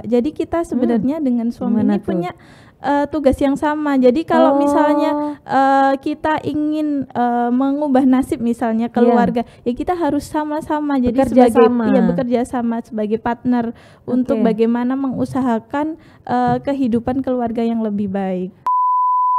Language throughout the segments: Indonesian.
Jadi kita hmm, sebenarnya hmm. dengan suami Gimana ini tuh? punya uh, tugas yang sama. Jadi kalau oh. misalnya uh, kita ingin uh, mengubah nasib misalnya iya. keluarga, yeah. ya kita harus sama-sama. Jadi bekerja sebagai sama. ya bekerja sama sebagai partner okay. untuk bagaimana mengusahakan uh, kehidupan keluarga yang lebih baik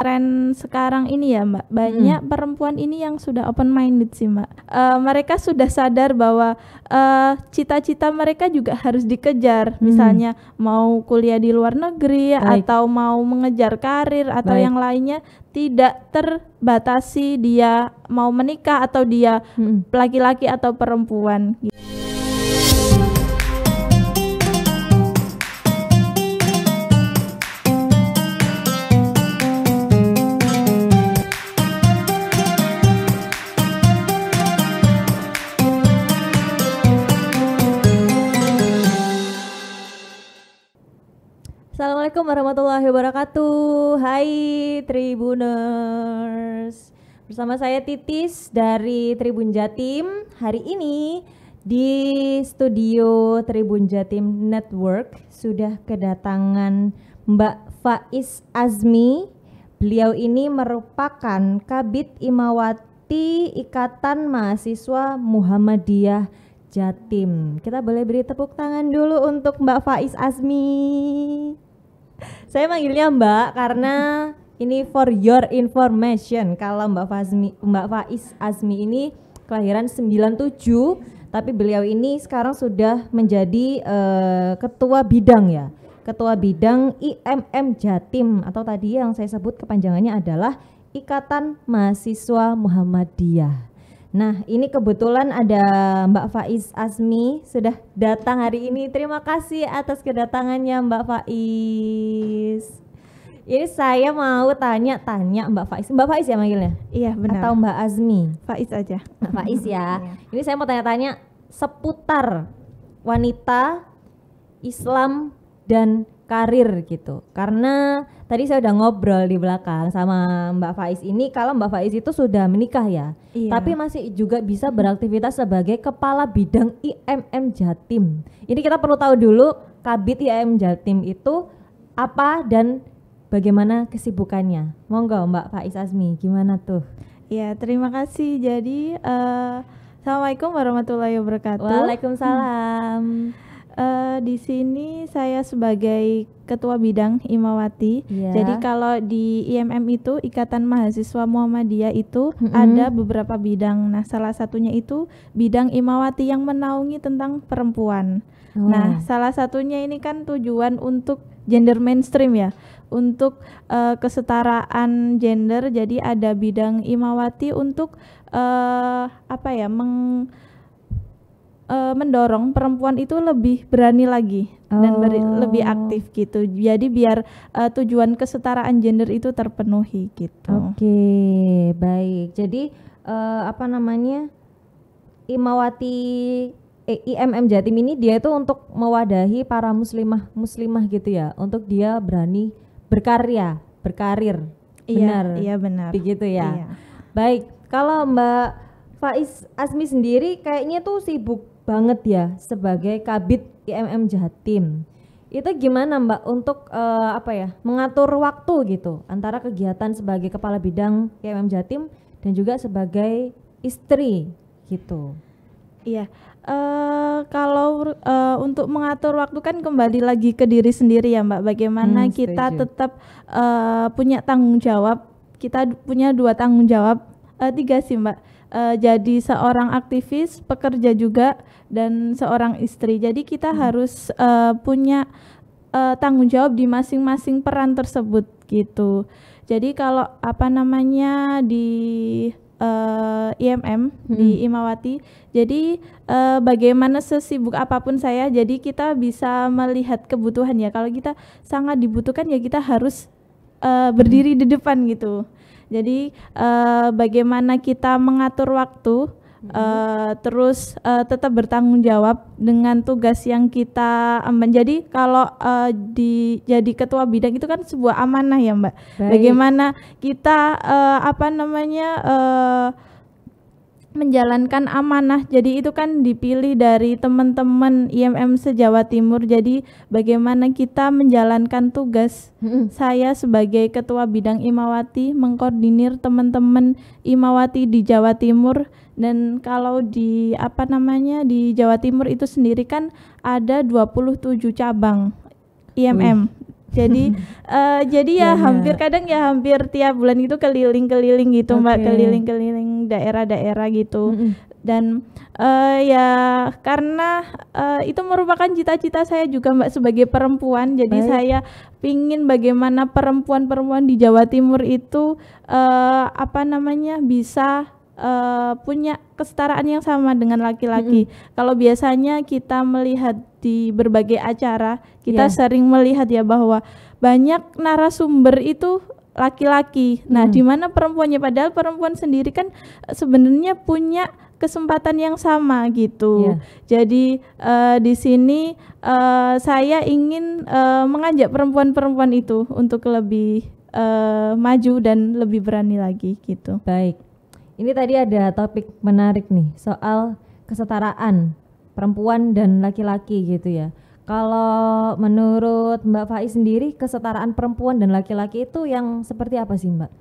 tren sekarang ini ya Mbak. Banyak hmm. perempuan ini yang sudah open minded sih Mbak. Uh, mereka sudah sadar bahwa eh, cita-cita uh, mereka juga harus dikejar. Hmm. Misalnya mau kuliah di luar negeri Baik. atau mau mengejar karir atau Baik. yang lainnya tidak terbatasi dia mau menikah atau dia laki-laki hmm. atau perempuan gitu. Assalamualaikum warahmatullahi wabarakatuh. Hai Tribuners. Bersama saya Titis dari Tribun Jatim. Hari ini di studio Tribun Jatim Network sudah kedatangan Mbak Faiz Azmi. Beliau ini merupakan Kabit Imawati Ikatan Mahasiswa Muhammadiyah Jatim. Kita boleh beri tepuk tangan dulu untuk Mbak Faiz Azmi. Saya manggilnya Mbak karena ini for your information kalau Mbak Fazmi, Mbak Faiz Azmi ini kelahiran 97 tapi beliau ini sekarang sudah menjadi uh, ketua bidang ya. Ketua Bidang IMM Jatim atau tadi yang saya sebut kepanjangannya adalah Ikatan Mahasiswa Muhammadiyah. Nah, ini kebetulan ada Mbak Faiz Azmi sudah datang hari ini. Terima kasih atas kedatangannya Mbak Faiz. Ini saya mau tanya-tanya Mbak Faiz. Mbak Faiz ya manggilnya? Iya, benar. Atau Mbak Azmi? Faiz aja. Mbak Faiz ya. Iya. ini saya mau tanya-tanya seputar wanita, Islam dan karir gitu. Karena tadi saya udah ngobrol di belakang sama Mbak Faiz ini kalau Mbak Faiz itu sudah menikah ya. Iya. Tapi masih juga bisa beraktivitas sebagai kepala bidang IMM Jatim. Ini kita perlu tahu dulu Kabit IMM Jatim itu apa dan bagaimana kesibukannya. Monggo Mbak Faiz Azmi, gimana tuh? Ya, terima kasih. Jadi uh, Assalamualaikum warahmatullahi wabarakatuh. Waalaikumsalam. Hmm. Uh, di sini saya sebagai ketua bidang Imawati. Yeah. Jadi kalau di IMM itu Ikatan Mahasiswa Muhammadiyah itu mm-hmm. ada beberapa bidang. Nah, salah satunya itu bidang Imawati yang menaungi tentang perempuan. Oh. Nah, salah satunya ini kan tujuan untuk gender mainstream ya untuk uh, kesetaraan gender jadi ada bidang imawati untuk uh, apa ya meng uh, mendorong perempuan itu lebih berani lagi oh. dan beri, lebih aktif gitu. Jadi biar uh, tujuan kesetaraan gender itu terpenuhi gitu. Oke, okay, baik. Jadi uh, apa namanya? Imawati eh, IMM Jatim ini dia itu untuk mewadahi para muslimah muslimah gitu ya, untuk dia berani berkarya, berkarir. Iya, Iya benar. Begitu ya. Iya. Baik, kalau Mbak Faiz Asmi sendiri kayaknya tuh sibuk banget ya sebagai Kabit IMM Jatim. Itu gimana Mbak untuk uh, apa ya mengatur waktu gitu antara kegiatan sebagai kepala bidang IMM Jatim dan juga sebagai istri gitu. Iya, uh, kalau uh, untuk mengatur waktu kan kembali lagi ke diri sendiri ya Mbak. Bagaimana hmm, kita tetap uh, punya tanggung jawab. Kita punya dua tanggung jawab, uh, tiga sih Mbak uh, jadi seorang aktivis, pekerja juga dan seorang istri. Jadi kita hmm. harus uh, punya uh, tanggung jawab di masing-masing peran tersebut gitu. Jadi kalau apa namanya di uh, IMM hmm. di Imawati. Jadi uh, bagaimana sesibuk apapun saya, jadi kita bisa melihat kebutuhan ya. Kalau kita sangat dibutuhkan ya kita harus uh, berdiri hmm. di depan gitu. Jadi uh, bagaimana kita mengatur waktu uh, terus uh, tetap bertanggung jawab dengan tugas yang kita menjadi Jadi kalau uh, di jadi ketua bidang itu kan sebuah amanah ya, Mbak. Baik. Bagaimana kita uh, apa namanya uh, menjalankan amanah. Jadi itu kan dipilih dari teman-teman IMM se-Jawa Timur. Jadi bagaimana kita menjalankan tugas saya sebagai ketua bidang Imawati mengkoordinir teman-teman Imawati di Jawa Timur dan kalau di apa namanya di Jawa Timur itu sendiri kan ada 27 cabang IMM. Wih jadi uh, jadi ya yeah, iya. hampir yeah. kadang ya hampir tiap bulan itu keliling-keliling gitu okay. Mbak, keliling-keliling daerah-daerah gitu. -hmm. Dan uh, ya karena uh, itu merupakan cita-cita saya juga Mbak sebagai perempuan. Jadi saya pingin bagaimana perempuan-perempuan di Jawa Timur itu uh, apa namanya bisa uh, punya kesetaraan yang sama dengan laki-laki. Mm -hmm. Kalau biasanya kita melihat di berbagai acara, kita yeah. sering melihat ya bahwa banyak narasumber itu laki-laki. Nah, hmm. di mana perempuannya padahal perempuan sendiri kan eh, sebenarnya punya kesempatan yang sama gitu. Yeah. Jadi uh, di sini uh, saya ingin uh, mengajak perempuan-perempuan itu untuk lebih uh, maju dan lebih berani lagi gitu. Baik. Ini tadi ada topik menarik nih soal kesetaraan perempuan dan laki-laki gitu ya. Kalau menurut Mbak Fai sendiri kesetaraan perempuan dan laki-laki itu yang seperti apa sih Mbak?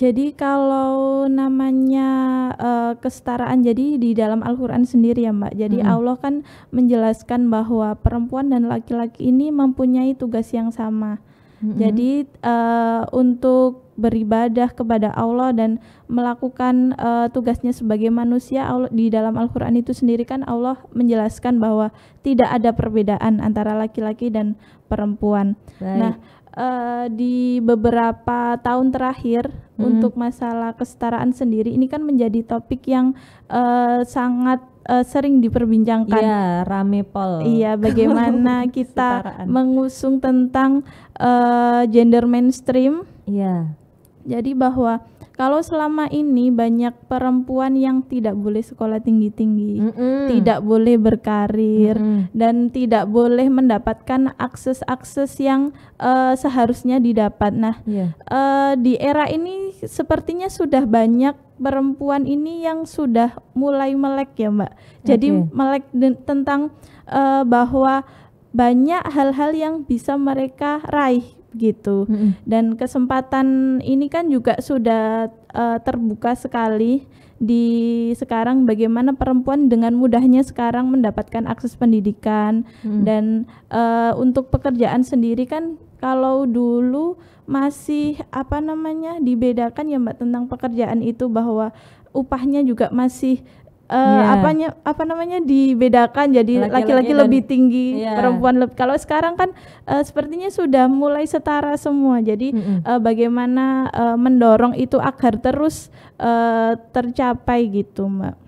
Jadi kalau namanya uh, kesetaraan jadi di dalam Al-Qur'an sendiri ya Mbak. Jadi hmm. Allah kan menjelaskan bahwa perempuan dan laki-laki ini mempunyai tugas yang sama. Hmm. Jadi uh, untuk beribadah kepada Allah dan melakukan uh, tugasnya sebagai manusia Allah, di dalam Al-Qur'an itu sendiri kan Allah menjelaskan bahwa tidak ada perbedaan antara laki-laki dan perempuan. Baik. Nah, uh, di beberapa tahun terakhir hmm. untuk masalah kesetaraan sendiri ini kan menjadi topik yang uh, sangat uh, sering diperbincangkan. Iya, rame pol. Iya, bagaimana kita mengusung tentang uh, gender mainstream. Iya. Jadi bahwa kalau selama ini banyak perempuan yang tidak boleh sekolah tinggi-tinggi, mm -mm. tidak boleh berkarir mm -mm. dan tidak boleh mendapatkan akses-akses yang uh, seharusnya didapat. Nah, yeah. Iya. uh, di era ini sepertinya sudah banyak perempuan ini yang sudah mulai melek ya, Mbak. Jadi okay. melek tentang uh, bahwa banyak hal-hal yang bisa mereka raih gitu. Mm -hmm. Dan kesempatan ini kan juga sudah uh, terbuka sekali di sekarang bagaimana perempuan dengan mudahnya sekarang mendapatkan akses pendidikan hmm. dan uh, untuk pekerjaan sendiri kan kalau dulu masih apa namanya dibedakan ya Mbak tentang pekerjaan itu bahwa upahnya juga masih uh, eh, yeah. apanya apa namanya dibedakan jadi laki-laki lebih tinggi yeah. perempuan lebih kalau sekarang kan uh, sepertinya sudah mulai setara semua jadi mm -hmm. uh, bagaimana uh, mendorong itu agar terus uh, tercapai gitu mbak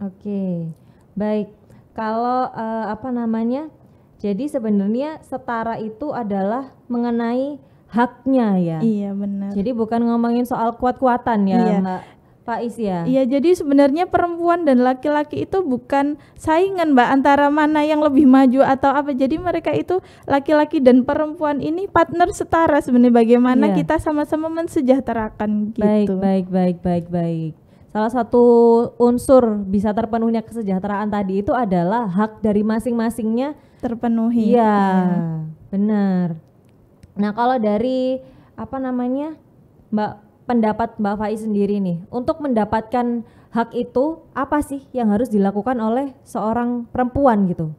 oke okay. baik kalau uh, apa namanya jadi sebenarnya setara itu adalah mengenai haknya ya. Iya benar. Jadi bukan ngomongin soal kuat-kuatan ya, iya. Faiz ya. Iya, jadi sebenarnya perempuan dan laki-laki itu bukan saingan Mbak antara mana yang lebih maju atau apa. Jadi mereka itu laki-laki dan perempuan ini partner setara sebenarnya bagaimana iya. kita sama-sama mensejahterakan gitu. Baik, baik, baik, baik, baik. Salah satu unsur bisa terpenuhnya kesejahteraan tadi itu adalah hak dari masing-masingnya terpenuhi. Iya, ya. benar. Nah, kalau dari apa namanya? Mbak pendapat Mbak Faiz sendiri nih untuk mendapatkan hak itu apa sih yang harus dilakukan oleh seorang perempuan gitu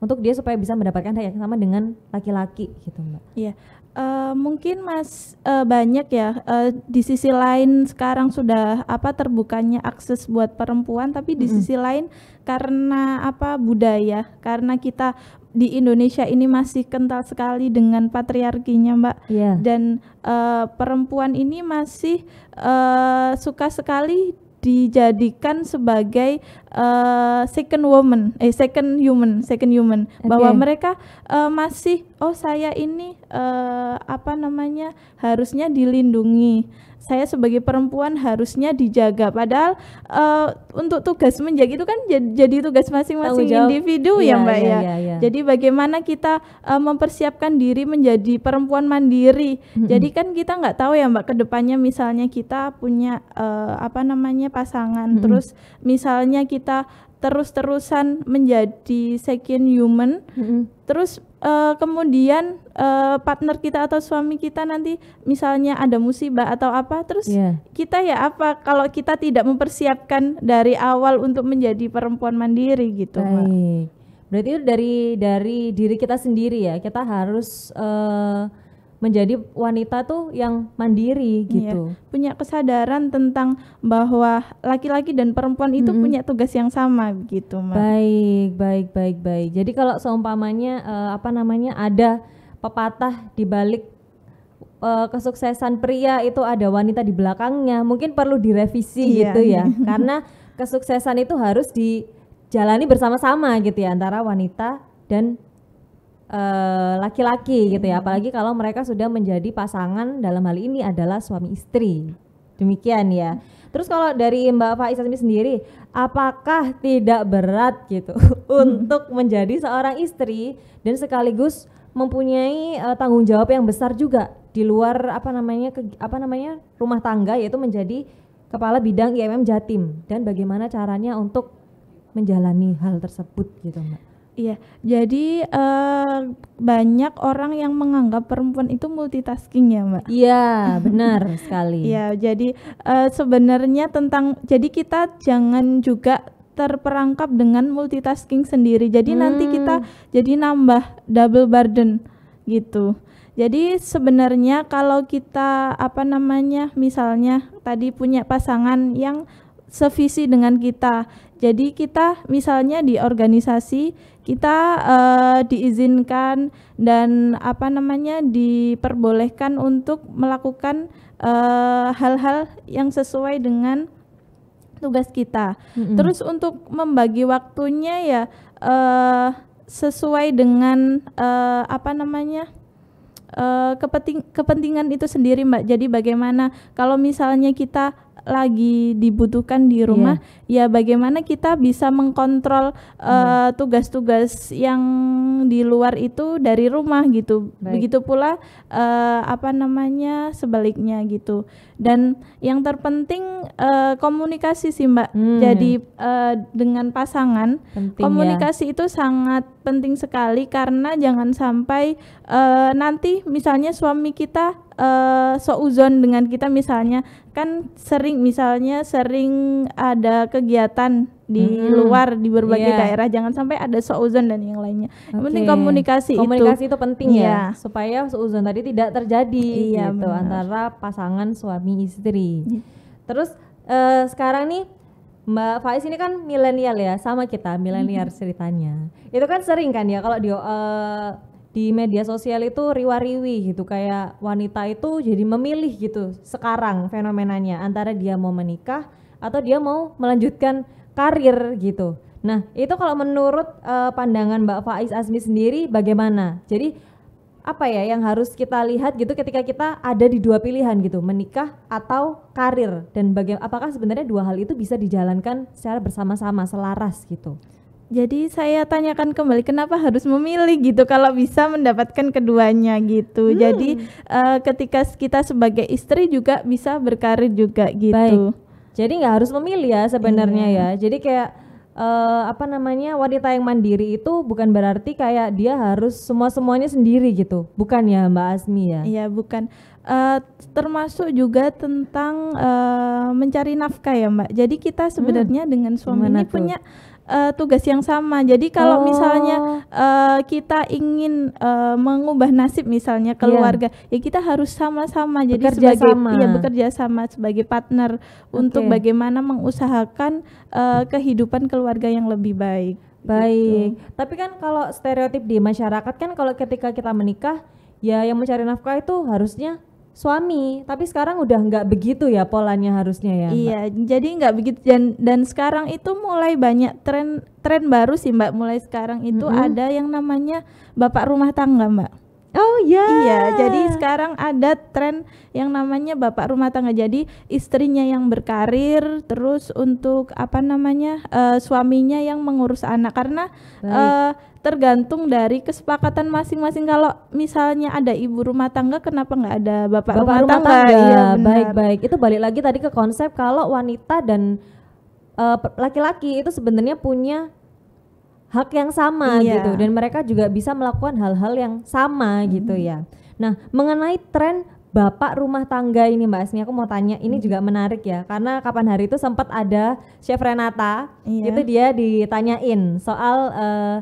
untuk dia supaya bisa mendapatkan hak yang sama dengan laki-laki gitu Mbak. Iya. Uh, mungkin Mas uh, banyak ya uh, di sisi lain sekarang sudah apa terbukanya akses buat perempuan tapi di mm -hmm. sisi lain karena apa budaya karena kita di Indonesia ini masih kental sekali dengan patriarkinya Mbak yeah. dan uh, perempuan ini masih uh, suka sekali dijadikan sebagai uh, second woman, eh second human, second human, okay. bahwa mereka uh, masih oh saya ini uh, apa namanya harusnya dilindungi saya sebagai perempuan harusnya dijaga padahal uh, untuk tugas menjaga itu kan jadi tugas masing-masing individu ya, iya, iya, ya Mbak ya, ya. ya, ya. Jadi bagaimana kita uh, mempersiapkan diri menjadi perempuan mandiri. Hmm. Jadi kan kita nggak tahu ya Mbak kedepannya misalnya kita punya uh, apa namanya pasangan hmm. terus misalnya kita terus-terusan menjadi second human, -hmm. terus uh, kemudian uh, partner kita atau suami kita nanti misalnya ada musibah atau apa terus yeah. kita ya apa kalau kita tidak mempersiapkan dari awal untuk menjadi perempuan mandiri gitu Baik. Mbak. Berarti itu dari dari diri kita sendiri ya. Kita harus uh, menjadi wanita tuh yang mandiri gitu. Iya, punya kesadaran tentang bahwa laki-laki dan perempuan itu hmm punya tugas yang sama gitu Mbak. Baik, baik, baik, baik. Jadi kalau seumpamanya uh, apa namanya ada pepatah di balik uh, kesuksesan pria itu ada wanita di belakangnya, mungkin perlu direvisi iya. gitu ya. Karena kesuksesan itu harus dijalani bersama-sama gitu ya antara wanita dan Eh, laki-laki uh, gitu ya apalagi kalau mereka sudah menjadi pasangan dalam hal ini adalah suami istri demikian ya terus kalau dari Mbak Faiz sendiri apakah tidak berat gitu untuk menjadi seorang istri dan sekaligus mempunyai uh, tanggung jawab yang besar juga di luar apa namanya ke, apa namanya rumah tangga yaitu menjadi kepala bidang IMM Jatim dan bagaimana caranya untuk menjalani hal tersebut gitu Mbak Iya, jadi uh, banyak orang yang menganggap perempuan itu multitasking ya mbak. Iya, benar sekali. Iya, jadi uh, sebenarnya tentang jadi kita jangan juga terperangkap dengan multitasking sendiri. Jadi hmm. nanti kita jadi nambah double burden gitu. Jadi sebenarnya kalau kita apa namanya misalnya tadi punya pasangan yang sevisi dengan kita. Jadi kita misalnya di organisasi kita uh, diizinkan dan apa namanya diperbolehkan untuk melakukan eh, hal-hal uh, yang sesuai dengan tugas kita. Mm -hmm. Terus untuk membagi waktunya ya uh, sesuai dengan uh, apa namanya? Uh, kepenting, kepentingan itu sendiri Mbak. Jadi bagaimana kalau misalnya kita lagi dibutuhkan di iya. rumah yeah. ya bagaimana kita bisa mengkontrol hmm. eh, tugas-tugas uh, yang di luar itu dari rumah gitu Baik. begitu pula uh, apa namanya sebaliknya gitu dan yang terpenting uh, komunikasi sih mbak hmm. jadi uh, dengan pasangan Penting ya. komunikasi itu sangat penting sekali karena jangan sampai uh, nanti misalnya suami kita uh, eh, uzon dengan kita misalnya kan sering misalnya sering ada kegiatan di hmm. luar di berbagai yeah. daerah jangan sampai ada uzon dan yang lainnya okay. yang penting komunikasi komunikasi itu, itu penting yeah. ya iya. supaya uzon tadi tidak terjadi yeah, gitu antara pasangan suami istri yeah. terus uh, sekarang nih Mbak Faiz ini kan milenial ya, sama kita milenial hmm. ceritanya. Itu kan sering kan ya kalau di uh, di media sosial itu riwa-riwi gitu kayak wanita itu jadi memilih gitu sekarang fenomenanya antara dia mau menikah atau dia mau melanjutkan karir gitu. Nah, itu kalau menurut uh, pandangan Mbak Faiz Asmi sendiri bagaimana? Jadi apa ya yang harus kita lihat gitu ketika kita ada di dua pilihan gitu menikah atau karir dan bagaimana apakah sebenarnya dua hal itu bisa dijalankan secara bersama-sama selaras gitu jadi saya tanyakan kembali kenapa harus memilih gitu kalau bisa mendapatkan keduanya gitu. Hmm. Jadi uh, ketika kita sebagai istri juga bisa berkarir juga gitu. Baik. Jadi nggak harus memilih ya sebenarnya hmm. ya. Jadi kayak uh, apa namanya wanita yang mandiri itu bukan berarti kayak dia harus semua semuanya sendiri gitu bukan ya mbak Asmi ya iya bukan uh, termasuk juga tentang uh, mencari nafkah ya mbak jadi kita sebenarnya hmm. dengan suami ini tuh? punya uh, tugas yang sama. Jadi kalau oh. misalnya uh, kita ingin uh, mengubah nasib misalnya iya. keluarga, yeah. ya kita harus sama-sama. Jadi bekerja sebagai sama. ya bekerja sama sebagai partner okay. untuk bagaimana mengusahakan uh, kehidupan keluarga yang lebih baik. Baik. Gitu. Tapi kan kalau stereotip di masyarakat kan kalau ketika kita menikah ya yang mencari nafkah itu harusnya suami tapi sekarang udah nggak begitu ya polanya harusnya ya mbak? iya jadi nggak begitu dan dan sekarang itu mulai banyak tren tren baru sih mbak mulai sekarang itu mm -hmm. ada yang namanya bapak rumah tangga mbak Oh iya. Yeah. Iya, jadi sekarang ada tren yang namanya bapak rumah tangga. Jadi istrinya yang berkarir, terus untuk apa namanya uh, suaminya yang mengurus anak karena uh, tergantung dari kesepakatan masing-masing. Kalau misalnya ada ibu rumah tangga, kenapa nggak ada bapak, bapak rumah, rumah tangga? tangga. Iya, baik-baik. Itu balik lagi tadi ke konsep kalau wanita dan eh, laki-laki uh, laki -laki itu sebenarnya punya hak yang sama iya. gitu dan mereka juga bisa melakukan hal-hal yang sama hmm. gitu ya. Nah, mengenai tren Bapak rumah tangga ini Mbak Asmi aku mau tanya ini hmm. juga menarik ya karena kapan hari itu sempat ada Chef Renata iya. itu dia ditanyain soal uh,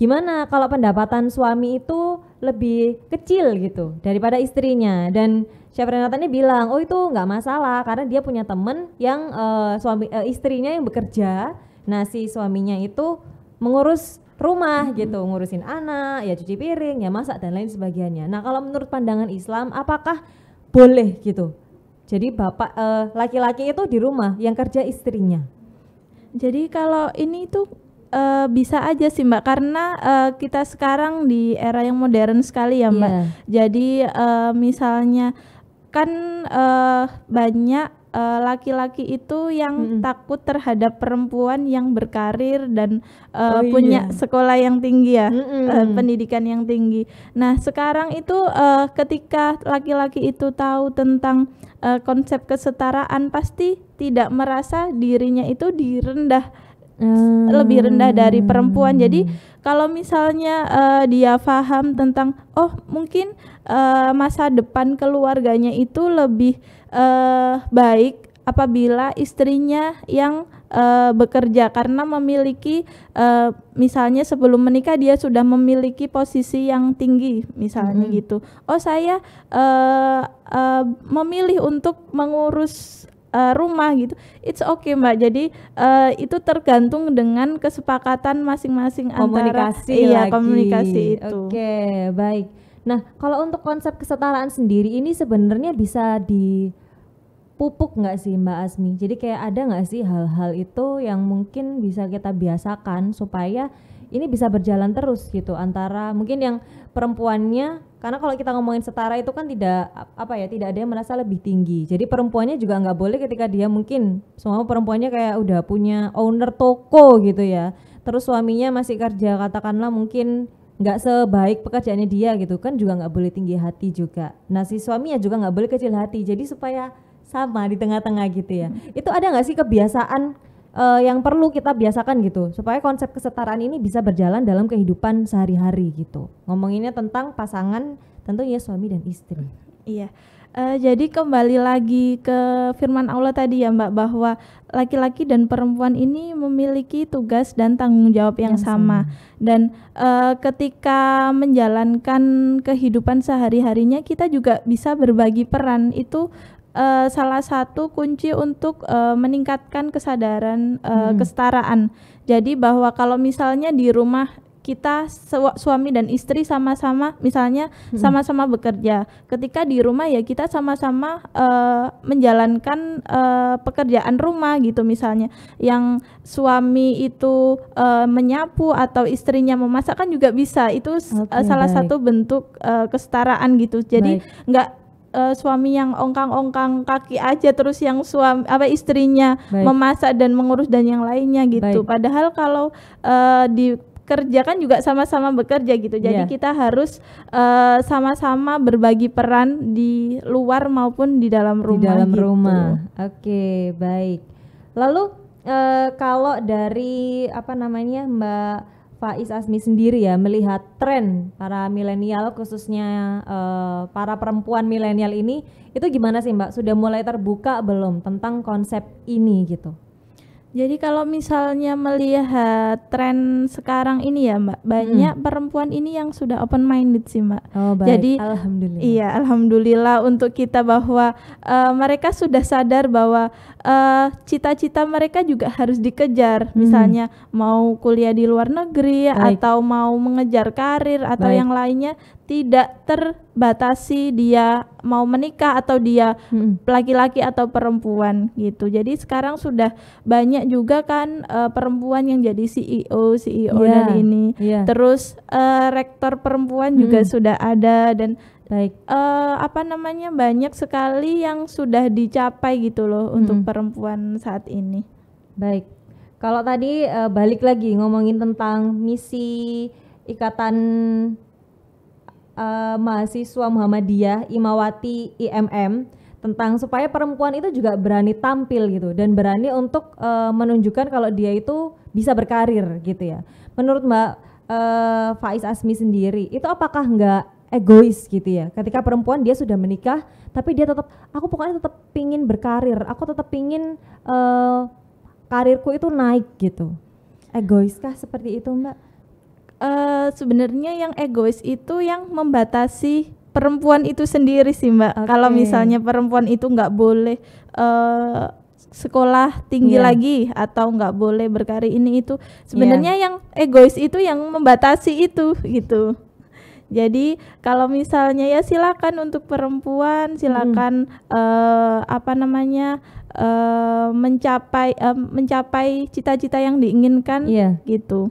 gimana kalau pendapatan suami itu lebih kecil gitu daripada istrinya dan Chef Renata ini bilang oh itu nggak masalah karena dia punya temen yang uh, suami uh, istrinya yang bekerja nah si suaminya itu mengurus rumah hmm. gitu, ngurusin anak, ya cuci piring, ya masak dan lain sebagainya. Nah, kalau menurut pandangan Islam apakah boleh gitu? Jadi bapak eh, laki-laki e, itu di rumah yang kerja istrinya. Jadi kalau ini tuh e, bisa aja sih mbak karena e, kita sekarang di era yang modern sekali ya mbak yeah. jadi e, misalnya kan e, banyak Eh, laki-laki uh, itu yang hmm. takut terhadap perempuan yang berkarir dan uh, oh, iya. punya sekolah yang tinggi ya, hmm. uh, pendidikan yang tinggi. Nah, sekarang itu uh, ketika laki-laki itu tahu tentang uh, konsep kesetaraan pasti tidak merasa dirinya itu direndah hmm. lebih rendah dari perempuan. Jadi kalau misalnya uh, dia paham tentang oh mungkin uh, masa depan keluarganya itu lebih uh, baik apabila istrinya yang uh, bekerja karena memiliki uh, misalnya sebelum menikah dia sudah memiliki posisi yang tinggi misalnya hmm gitu oh saya uh, uh, memilih untuk mengurus uh, rumah gitu it's okay mbak jadi uh, itu tergantung dengan kesepakatan masing-masing komunikasi antara iya lagi. komunikasi itu oke okay, baik nah kalau untuk konsep kesetaraan sendiri ini sebenarnya bisa di pupuk nggak sih Mbak Asmi? Jadi kayak ada nggak sih hal-hal itu yang mungkin bisa kita biasakan supaya ini bisa berjalan terus gitu antara mungkin yang perempuannya karena kalau kita ngomongin setara itu kan tidak apa ya tidak ada yang merasa lebih tinggi jadi perempuannya juga nggak boleh ketika dia mungkin semua perempuannya kayak udah punya owner toko gitu ya terus suaminya masih kerja katakanlah mungkin nggak sebaik pekerjaannya dia gitu kan juga nggak boleh tinggi hati juga nah si suaminya juga nggak boleh kecil hati jadi supaya sama di tengah-tengah gitu ya. Hmm. Itu ada nggak sih kebiasaan uh, yang perlu kita biasakan gitu supaya konsep kesetaraan ini bisa berjalan dalam kehidupan sehari-hari gitu. Ngomonginnya tentang pasangan tentunya suami dan istri. Iya. Uh, jadi kembali lagi ke firman Allah tadi ya Mbak bahwa laki-laki dan perempuan ini memiliki tugas dan tanggung jawab yang, yang sama. sama dan uh, ketika menjalankan kehidupan sehari-harinya kita juga bisa berbagi peran itu uh, salah satu kunci untuk uh, meningkatkan kesadaran uh, hmm. kesetaraan. Jadi bahwa kalau misalnya di rumah kita su suami dan istri sama-sama misalnya hmm. sama-sama hmm. bekerja. Ketika di rumah ya kita sama-sama uh, menjalankan uh, pekerjaan rumah gitu misalnya. Yang suami itu uh, menyapu atau istrinya memasak kan juga bisa. Itu okay, uh, salah baik. satu bentuk uh, kesetaraan gitu. Jadi nggak uh, suami yang ongkang-ongkang kaki aja terus yang suami apa istrinya Baik. memasak dan mengurus dan yang lainnya gitu. Baik. Padahal kalau uh, eh, di kerja kan juga sama-sama bekerja gitu. Jadi yeah. kita harus eh, sama-sama uh, berbagi peran di luar maupun di dalam rumah. Di dalam gitu. rumah. Oke, okay, baik. Lalu uh, kalau dari apa namanya Mbak Faiz Asmi sendiri ya melihat tren para milenial khususnya uh, para perempuan milenial ini itu gimana sih Mbak? Sudah mulai terbuka belum tentang konsep ini gitu? Jadi kalau misalnya melihat tren sekarang ini ya Mbak, banyak hmm. perempuan ini yang sudah open minded sih Mbak. Oh, baik. Jadi alhamdulillah. Iya, alhamdulillah untuk kita bahwa uh, mereka sudah sadar bahwa eh, cita-cita uh, mereka juga harus dikejar. Hmm. Misalnya mau kuliah di luar negeri baik. atau mau mengejar karir atau baik. yang lainnya, tidak terbatasi dia mau menikah atau dia hmm. laki-laki hmm. atau perempuan gitu. Jadi sekarang sudah banyak juga kan uh, perempuan yang jadi CEO CEO yeah. dari ini. Yeah. Terus uh, rektor perempuan hmm. juga sudah ada dan baik uh, apa namanya banyak sekali yang sudah dicapai gitu loh hmm. untuk perempuan saat ini. Baik. Kalau tadi uh, balik lagi ngomongin tentang misi ikatan uh, mahasiswa Muhammadiyah Imawati IMM tentang supaya perempuan itu juga berani tampil gitu dan berani untuk uh, menunjukkan kalau dia itu bisa berkarir gitu ya. Menurut Mbak uh, Faiz Asmi sendiri itu apakah enggak egois gitu ya. Ketika perempuan dia sudah menikah tapi dia tetap aku pokoknya tetap pingin berkarir, aku tetap pingin uh, karirku itu naik gitu. egois kah seperti itu, Mbak? uh, sebenarnya yang egois itu yang membatasi perempuan itu sendiri sih mbak. Okay. Kalau misalnya perempuan itu nggak boleh uh, sekolah tinggi yeah. lagi atau nggak boleh berkarir ini itu, sebenarnya yeah. yang egois itu yang membatasi itu gitu. Jadi kalau misalnya ya silakan untuk perempuan silakan hmm. uh, apa namanya uh, mencapai uh, mencapai cita-cita yang diinginkan yeah. gitu.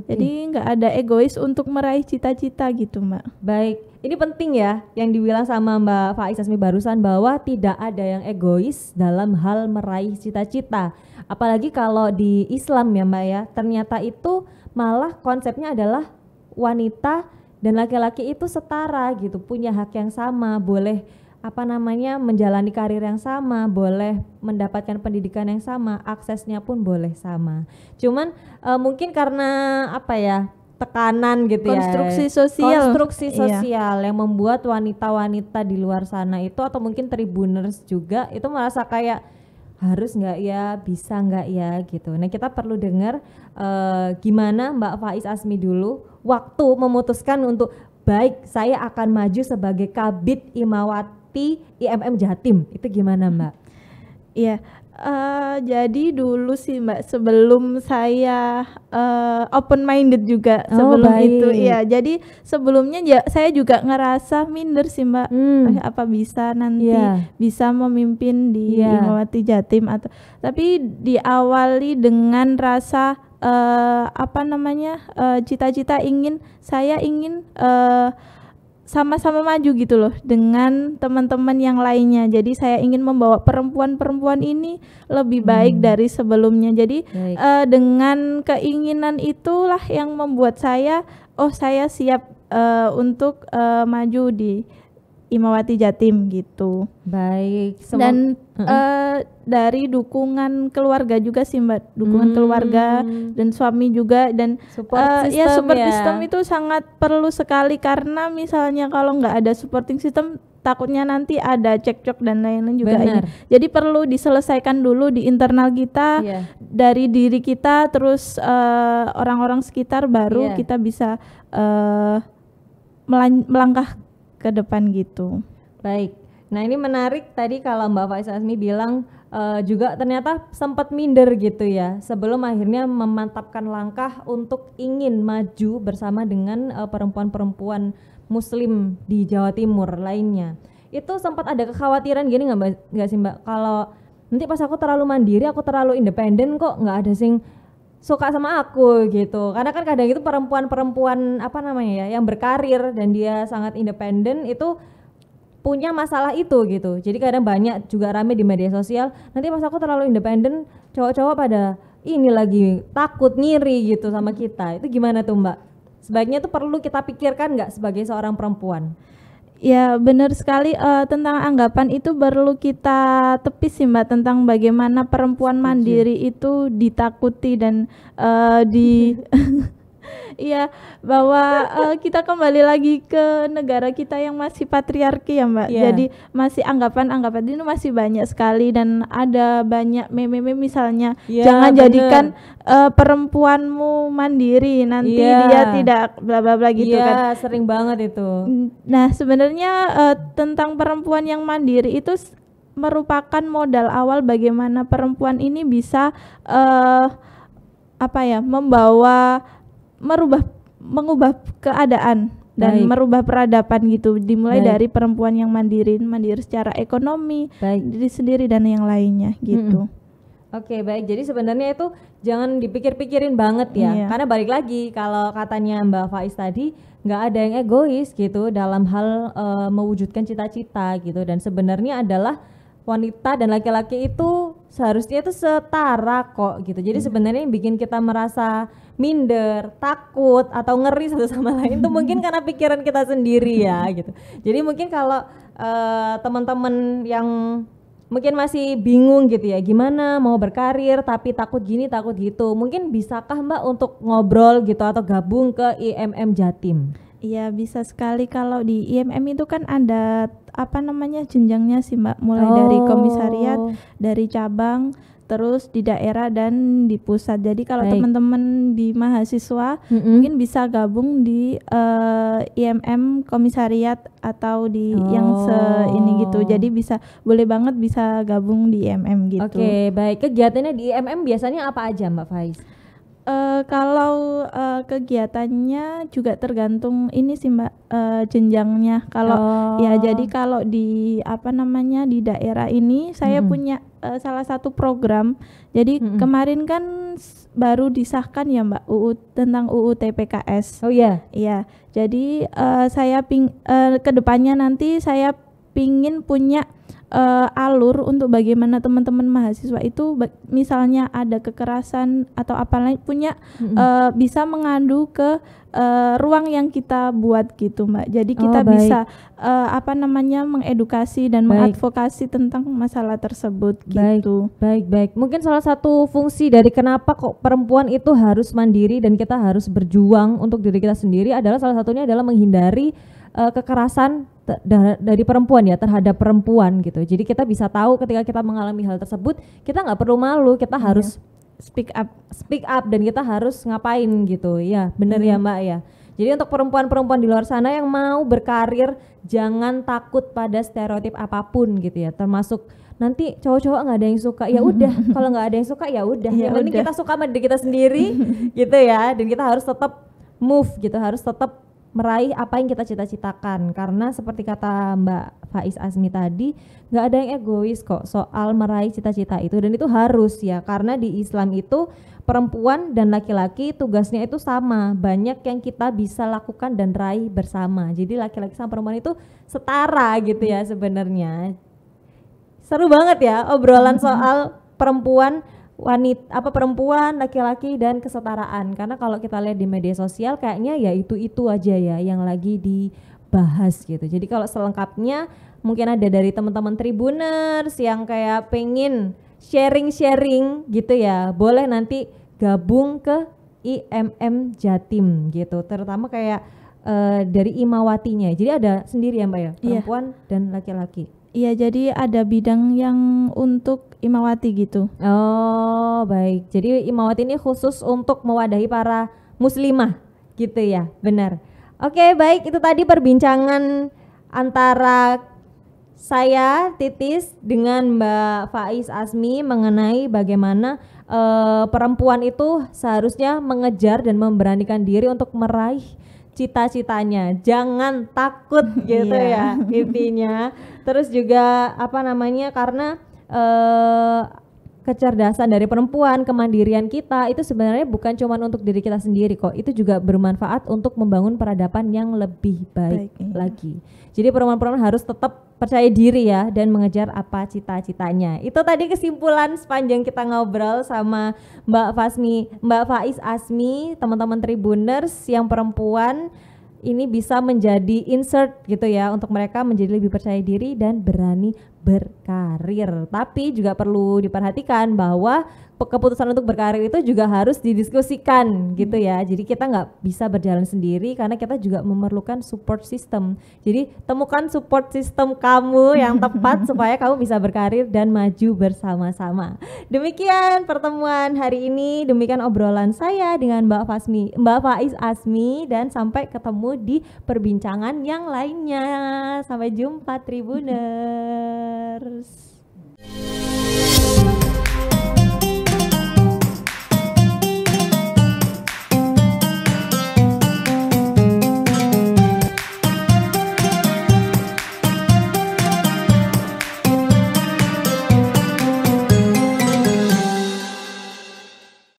Okay. Jadi nggak ada egois untuk meraih cita-cita gitu, Mbak. Baik. Ini penting ya yang dibilang sama Mbak Faiz Asmi barusan bahwa tidak ada yang egois dalam hal meraih cita-cita. Apalagi kalau di Islam ya, Mbak ya. Ternyata itu malah konsepnya adalah wanita dan laki-laki itu setara gitu, punya hak yang sama, boleh apa namanya menjalani karir yang sama, boleh mendapatkan pendidikan yang sama, aksesnya pun boleh sama. Cuman e, mungkin karena apa ya? tekanan gitu konstruksi ya konstruksi sosial konstruksi iya. sosial iya. yang membuat wanita-wanita di luar sana itu atau mungkin tribuners juga itu merasa kayak harus nggak ya bisa nggak ya gitu nah kita perlu dengar e, gimana Mbak Faiz Asmi dulu waktu memutuskan untuk baik saya akan maju sebagai kabit imawat Bakti IMM Jatim. Itu gimana hmm. Mbak? Iya, uh, jadi dulu sih Mbak sebelum saya uh, eh, open minded juga oh, sebelum baik. itu ya. Jadi sebelumnya ya, saya juga ngerasa minder sih Mbak. Hmm. Eh, apa bisa nanti yeah. bisa memimpin di yeah. Imawati Jatim atau tapi diawali dengan rasa uh, apa namanya cita-cita uh, ingin saya ingin uh, sama-sama maju gitu loh dengan teman-teman yang lainnya. Jadi saya ingin membawa perempuan-perempuan ini lebih hmm. baik dari sebelumnya. Jadi uh, dengan keinginan itulah yang membuat saya oh saya siap uh, untuk uh, maju di Imawati Jatim gitu. Baik. Dan uh -uh. Uh, dari dukungan keluarga juga sih Mbak, dukungan hmm. keluarga dan suami juga dan support uh, ya support ya. system itu sangat perlu sekali karena misalnya kalau nggak ada supporting system takutnya nanti ada cekcok dan lain-lain juga Bener. ini. Jadi perlu diselesaikan dulu di internal kita yeah. dari diri kita terus eh, orang-orang uh, orang sekitar baru yeah. kita bisa uh, eh, melang- melangkah ke depan gitu. Baik. Nah, ini menarik tadi kalau Mbak Asmi bilang uh, juga ternyata sempat minder gitu ya sebelum akhirnya memantapkan langkah untuk ingin maju bersama dengan perempuan eh, perempuan-perempuan muslim di Jawa Timur lainnya. Itu sempat ada kekhawatiran gini nggak Mbak? nggak sih Mbak kalau nanti pas aku terlalu mandiri, aku terlalu independen kok nggak ada sing suka sama aku gitu karena kan kadang itu perempuan-perempuan apa namanya ya yang berkarir dan dia sangat independen itu punya masalah itu gitu jadi kadang banyak juga rame di media sosial nanti pas aku terlalu independen cowok-cowok pada ini lagi takut ngiri gitu sama kita itu gimana tuh mbak sebaiknya tuh perlu kita pikirkan nggak sebagai seorang perempuan Ya, benar sekali uh, tentang anggapan itu perlu kita tepis sih Mbak tentang bagaimana perempuan mandiri itu ditakuti dan uh, di Iya, bahwa uh, kita kembali lagi ke negara kita yang masih patriarki ya, Mbak. Yeah. Jadi masih anggapan-anggapan ini masih banyak sekali dan ada banyak meme-meme misalnya yeah, jangan bener. jadikan uh, perempuanmu mandiri nanti yeah. dia tidak bla bla bla gitu yeah, kan. sering banget itu. Nah, sebenarnya uh, tentang perempuan yang mandiri itu merupakan modal awal bagaimana perempuan ini bisa uh, apa ya membawa merubah mengubah keadaan dan Baik. merubah peradaban gitu dimulai Baik. dari perempuan yang mandiri mandiri secara ekonomi Baik. diri sendiri dan yang lainnya gitu. Hmm. Oke okay, baik, jadi sebenarnya itu jangan dipikir-pikirin banget ya, iya. karena balik lagi kalau katanya Mbak Faiz tadi nggak ada yang egois gitu dalam hal e, mewujudkan cita-cita gitu dan sebenarnya adalah wanita dan laki-laki itu seharusnya itu setara kok gitu. Jadi hmm. sebenarnya yang bikin kita merasa minder, takut atau ngeri satu sama lain itu mungkin karena pikiran kita sendiri ya gitu. Jadi mungkin kalau uh, teman-teman yang mungkin masih bingung gitu ya gimana mau berkarir tapi takut gini takut gitu mungkin bisakah mbak untuk ngobrol gitu atau gabung ke IMM Jatim Iya bisa sekali kalau di IMM itu kan ada apa namanya jenjangnya sih mbak mulai oh. dari komisariat dari cabang terus di daerah dan di pusat. Jadi kalau teman-teman di mahasiswa mm-hmm. mungkin bisa gabung di uh, eh, IMM komisariat atau di oh. yang se ini gitu. Jadi bisa boleh banget bisa gabung di IMM gitu. Oke, okay, baik. Kegiatannya di IMM biasanya apa aja Mbak Faiz? Uh, kalau uh, kegiatannya juga tergantung ini sih mbak uh, jenjangnya kalau ya, oh. ya jadi kalau di apa namanya di daerah ini saya hmm. punya uh, salah satu program jadi hmm. kemarin kan baru disahkan ya mbak UU tentang UU TPKS oh ya yeah. iya jadi uh, saya ping uh, kedepannya nanti saya pingin punya uh, alur untuk bagaimana teman-teman mahasiswa itu misalnya ada kekerasan atau apa lain punya mm-hmm. uh, bisa mengadu ke uh, ruang yang kita buat gitu Mbak. Jadi kita oh, bisa uh, apa namanya mengedukasi dan baik. mengadvokasi tentang masalah tersebut gitu. Baik, baik. Mungkin salah satu fungsi dari kenapa kok perempuan itu harus mandiri dan kita harus berjuang untuk diri kita sendiri adalah salah satunya adalah menghindari uh, kekerasan dari perempuan ya terhadap perempuan gitu. Jadi kita bisa tahu ketika kita mengalami hal tersebut, kita nggak perlu malu, kita iya. harus speak up, speak up dan kita harus ngapain gitu. Iya, ya, benar iya. ya Mbak ya. Jadi untuk perempuan-perempuan di luar sana yang mau berkarir, jangan takut pada stereotip apapun gitu ya, termasuk nanti cowok-cowok nggak ada yang suka ya udah kalau nggak ada yang suka ya udah ya yang penting kita suka sama diri kita sendiri gitu ya dan kita harus tetap move gitu harus tetap meraih apa yang kita cita-citakan karena seperti kata Mbak Faiz Asmi tadi nggak ada yang egois kok soal meraih cita-cita itu dan itu harus ya karena di Islam itu perempuan dan laki-laki tugasnya itu sama banyak yang kita bisa lakukan dan raih bersama jadi laki-laki sama perempuan itu setara gitu ya sebenarnya seru banget ya obrolan soal perempuan wanita apa perempuan laki-laki dan kesetaraan karena kalau kita lihat di media sosial kayaknya ya itu itu aja ya yang lagi dibahas gitu jadi kalau selengkapnya mungkin ada dari teman-teman tribuners yang kayak pengen sharing-sharing gitu ya boleh nanti gabung ke IMM Jatim gitu terutama kayak uh, dari Imawatinya jadi ada sendiri ya mbak ya iya. perempuan yeah. dan laki-laki Iya, jadi ada bidang yang untuk Imawati gitu. Oh, baik. Jadi Imawati ini khusus untuk mewadahi para muslimah gitu ya. Benar. Oke, baik. Itu tadi perbincangan antara saya Titis dengan Mbak Faiz Asmi mengenai bagaimana e, perempuan itu seharusnya mengejar dan memberanikan diri untuk meraih cita-citanya. Jangan takut gitu iya. ya intinya. Terus juga apa namanya karena uh, kecerdasan dari perempuan, kemandirian kita itu sebenarnya bukan cuma untuk diri kita sendiri kok, itu juga bermanfaat untuk membangun peradaban yang lebih baik, baik iya. lagi. Jadi perempuan-perempuan harus tetap percaya diri ya dan mengejar apa cita-citanya. Itu tadi kesimpulan sepanjang kita ngobrol sama Mbak Fasmi, Mbak Faiz Asmi, teman-teman Tribuners yang perempuan ini bisa menjadi insert gitu ya untuk mereka menjadi lebih percaya diri dan berani berkarir. Tapi juga perlu diperhatikan bahwa keputusan untuk berkarir itu juga harus didiskusikan gitu ya. Jadi kita nggak bisa berjalan sendiri karena kita juga memerlukan support system. Jadi temukan support system kamu yang tepat supaya kamu bisa berkarir dan maju bersama-sama. Demikian pertemuan hari ini, demikian obrolan saya dengan Mbak Fasmi, Mbak Faiz Asmi dan sampai ketemu di perbincangan yang lainnya. Sampai jumpa Tribuner. Lovers.